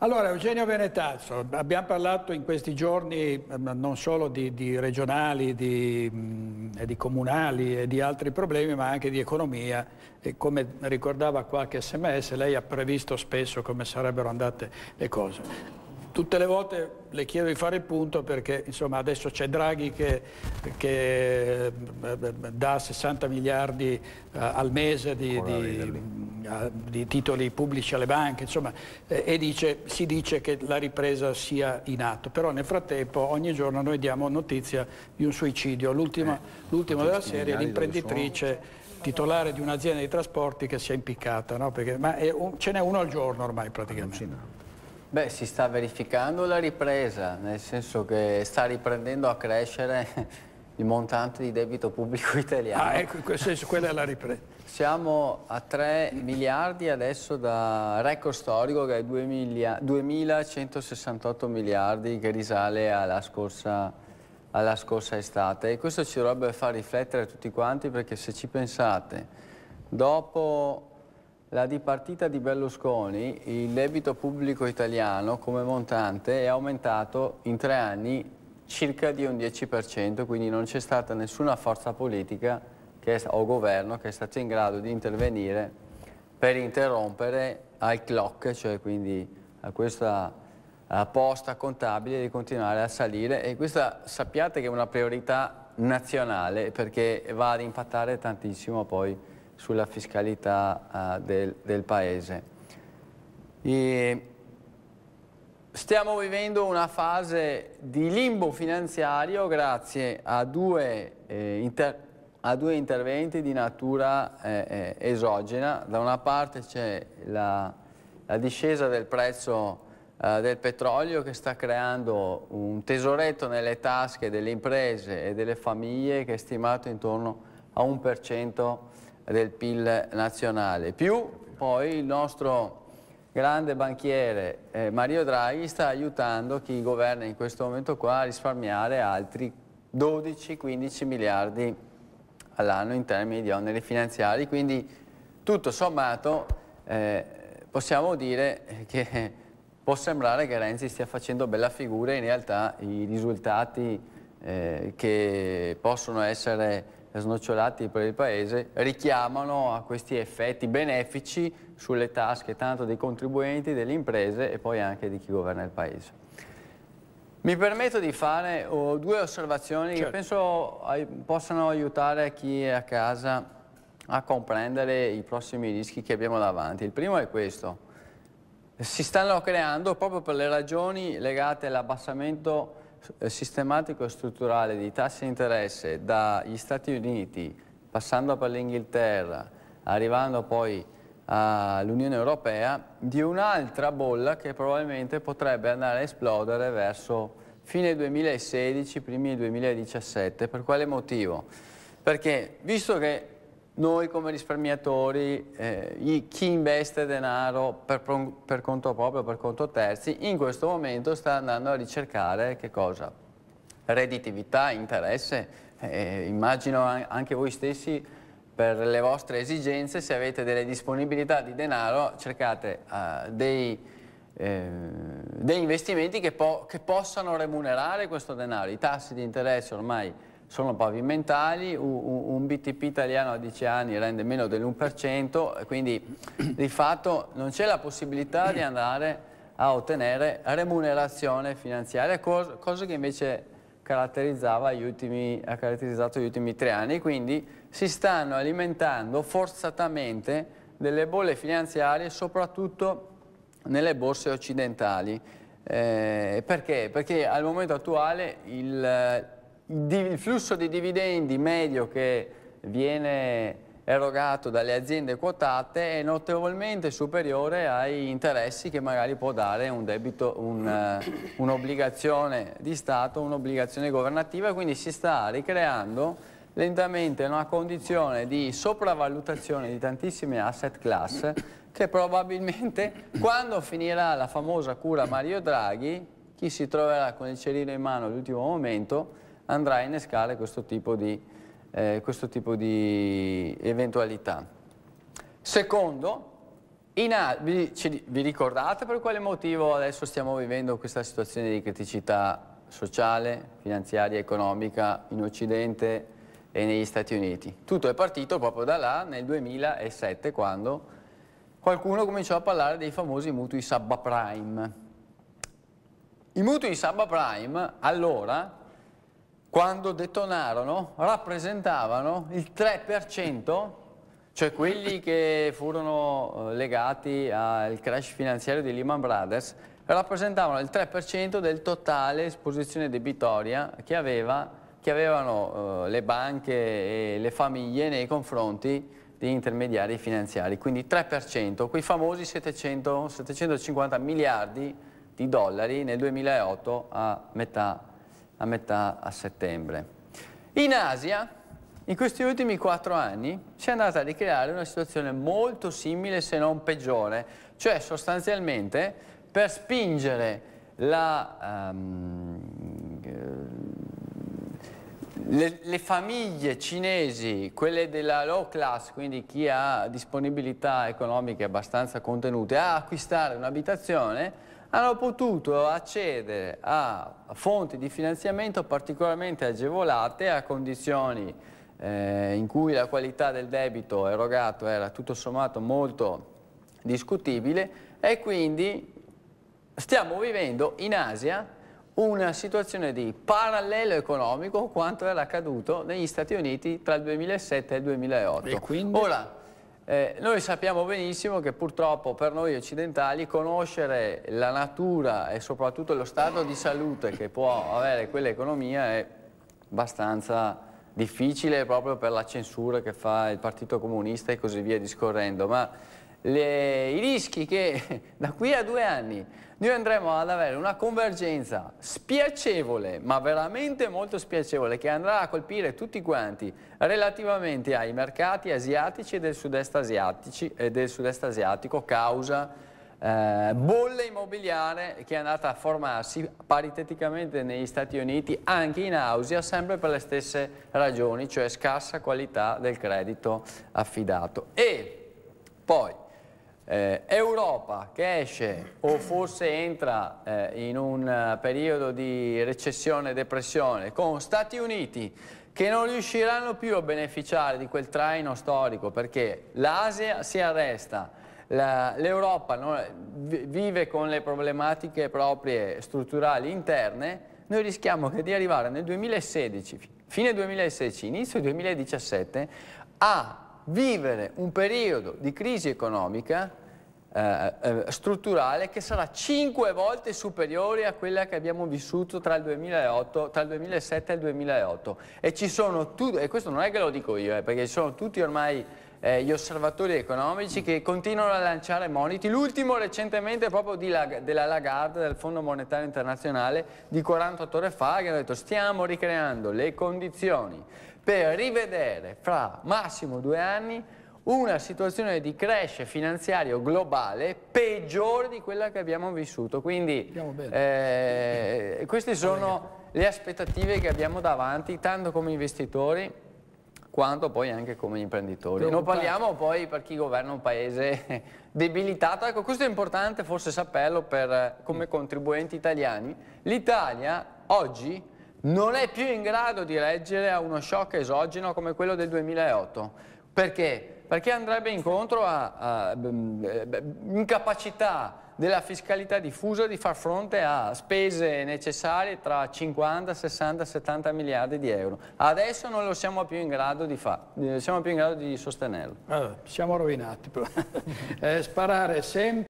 Allora, Eugenio Venetazzo, abbiamo parlato in questi giorni ehm, non solo di, di regionali, di, di, comunali e di altri problemi, ma anche di economia e come ricordava qualche sms, lei ha previsto spesso come sarebbero andate le cose. Tutte le volte le chiedo di fare il punto perché insomma, adesso c'è Draghi che, che, ehm, ehm, dà 60 miliardi eh, al mese di eh, di titoli pubblici alle banche, insomma, eh, e dice, si dice che la ripresa sia in atto. Però nel frattempo ogni giorno noi diamo notizia di un suicidio. L'ultimo eh, della serie è l'imprenditrice titolare di un'azienda di trasporti che si è impiccata, no? Perché, ma un, ce n'è uno al giorno ormai praticamente. Beh, si sta verificando la ripresa, nel senso che sta riprendendo a crescere il montante di debito pubblico italiano. Ah, ecco, in quel senso, quella è la ripresa. Siamo a 3 miliardi adesso da record storico che è 2168 miliardi che risale alla scorsa, alla scorsa estate. E questo ci dovrebbe far riflettere tutti quanti perché se ci pensate, dopo la dipartita di Berlusconi, il debito pubblico italiano come montante è aumentato in tre anni circa di un 10%, quindi non c'è stata nessuna forza politica che, o governo che è stato in grado di intervenire per interrompere al clock, cioè quindi a questa a posta contabile di continuare a salire e questa sappiate che è una priorità nazionale perché va ad impattare tantissimo poi sulla fiscalità uh, del, del, paese. E Stiamo vivendo una fase di limbo finanziario grazie a due, eh, inter a due interventi di natura eh, eh, esogena. Da una parte c'è la, la, discesa del prezzo eh, del petrolio che sta creando un tesoretto nelle tasche delle imprese e delle famiglie che è stimato intorno a 1% del PIL nazionale, più poi il nostro grande banchiere eh, Mario Draghi sta aiutando chi governa in questo momento qua a risparmiare altri 12-15 miliardi all'anno in termini di oneri finanziari, quindi tutto sommato eh, possiamo dire eh, che può sembrare che Renzi stia facendo bella figura, in realtà i risultati eh, che possono essere snocciolati per il paese richiamano a questi effetti benefici sulle tasche tanto dei contribuenti, delle imprese e poi anche di chi governa il paese. Mi permetto di fare oh, due osservazioni certo. che penso ai, possano aiutare chi è a casa a comprendere i prossimi rischi che abbiamo davanti. Il primo è questo. Si stanno creando, proprio per le ragioni legate all'abbassamento eh, sistematico e strutturale di tassi di interesse dagli Stati Uniti, passando per l'Inghilterra, arrivando poi all'Unione Europea, di un'altra bolla che probabilmente potrebbe andare a esplodere verso fine 2016, primi 2017. Per quale motivo? Perché visto che noi come risparmiatori, eh, chi investe denaro per, per conto proprio, per conto terzi, in questo momento sta andando a ricercare che cosa? Redditività, interesse, eh, immagino anche voi stessi per le vostre esigenze, se avete delle disponibilità di denaro cercate eh, dei, eh, dei, investimenti che, po che possano remunerare questo denaro. I tassi di interesse ormai sono pavimentali, un BTP italiano a 10 anni rende meno dell'1%, quindi di fatto non c'è la possibilità di andare a ottenere remunerazione finanziaria, cosa che invece caratterizzava gli ultimi, ha caratterizzato gli ultimi tre anni, quindi si stanno alimentando forzatamente delle bolle finanziarie, soprattutto nelle borse occidentali. Eh, perché? Perché al momento attuale il il flusso di dividendi medio che viene erogato dalle aziende quotate è notevolmente superiore agli interessi che magari può dare un debito, eh, un'obbligazione un di Stato, un'obbligazione governativa, quindi si sta ricreando lentamente una condizione di sopravvalutazione di tantissime asset class che probabilmente quando finirà la famosa cura Mario Draghi, chi si troverà con il cerino in mano all'ultimo momento andrà a innescare questo tipo di, eh, questo tipo di eventualità. Secondo, vi, ci, vi ricordate per quale motivo adesso stiamo vivendo questa situazione di criticità sociale, finanziaria, economica in Occidente e negli Stati Uniti? Tutto è partito proprio da là nel 2007 quando qualcuno cominciò a parlare dei famosi mutui subprime. I mutui subprime allora quando detonarono rappresentavano il 3%, cioè quelli che furono eh, legati al crash finanziario di Lehman Brothers, rappresentavano il 3% del totale esposizione debitoria che, aveva, che avevano eh, le banche e le famiglie nei confronti di intermediari finanziari, quindi 3%, quei famosi 700, 750 miliardi di dollari nel 2008 a metà a metà a settembre. In Asia, in questi ultimi quattro anni, si è andata a ricreare una situazione molto simile se non peggiore, cioè sostanzialmente per spingere la, um, le, le, famiglie cinesi, quelle della low class, quindi chi ha disponibilità economiche abbastanza contenute, a acquistare un'abitazione, hanno potuto accedere a fonti di finanziamento particolarmente agevolate a condizioni eh, in cui la qualità del debito erogato era tutto sommato molto discutibile e quindi stiamo vivendo in Asia una situazione di parallelo economico quanto era accaduto negli Stati Uniti tra il 2007 e il 2008. E quindi... Ora, eh, noi sappiamo benissimo che purtroppo per noi occidentali conoscere la natura e soprattutto lo stato di salute che può avere quell'economia è abbastanza difficile proprio per la censura che fa il Partito Comunista e così via discorrendo, ma le, i rischi che da qui a due anni noi andremo ad avere una convergenza spiacevole, ma veramente molto spiacevole, che andrà a colpire tutti quanti relativamente ai mercati asiatici e del sud-est sud asiatico causa eh, bolle immobiliare che è andata a formarsi pariteticamente negli Stati Uniti, anche in Austria, sempre per le stesse ragioni, cioè scarsa qualità del credito affidato. E poi eh, Europa che esce o forse entra eh, in un eh, periodo di recessione e depressione con Stati Uniti che non riusciranno più a beneficiare di quel traino storico perché l'Asia si arresta, l'Europa vive con le problematiche proprie strutturali interne, noi rischiamo che di arrivare nel 2016, fine 2016, inizio 2017, a vivere un periodo di crisi economica eh, eh, strutturale che sarà 5 volte superiore a quella che abbiamo vissuto tra il, 2008, tra il 2007 e il 2008 e, ci sono e questo non è che lo dico io eh, perché ci sono tutti ormai eh, gli osservatori economici che continuano a lanciare moniti. L'ultimo recentemente proprio la, della Lagarde del Fondo Monetario Internazionale di 48 ore fa che hanno detto stiamo ricreando le condizioni per rivedere fra massimo due anni una situazione di crash finanziario globale peggiore di quella che abbiamo vissuto. Quindi eh, queste sono le aspettative che abbiamo davanti, tanto come investitori quanto poi anche come imprenditori. Non parliamo poi per chi governa un paese debilitato. Ecco, questo è importante forse saperlo per, come contribuenti italiani. L'Italia oggi non è più in grado di reggere a uno shock esogeno come quello del 2008. Perché? perché andrebbe incontro a, a mm, eh, incapacità della fiscalità diffusa di far fronte a spese necessarie tra 50, 60, 70 miliardi di euro. Adesso non lo siamo più in grado di, fare, eh, siamo più in grado di sostenerlo. Allora, siamo rovinati. eh, sparare sempre.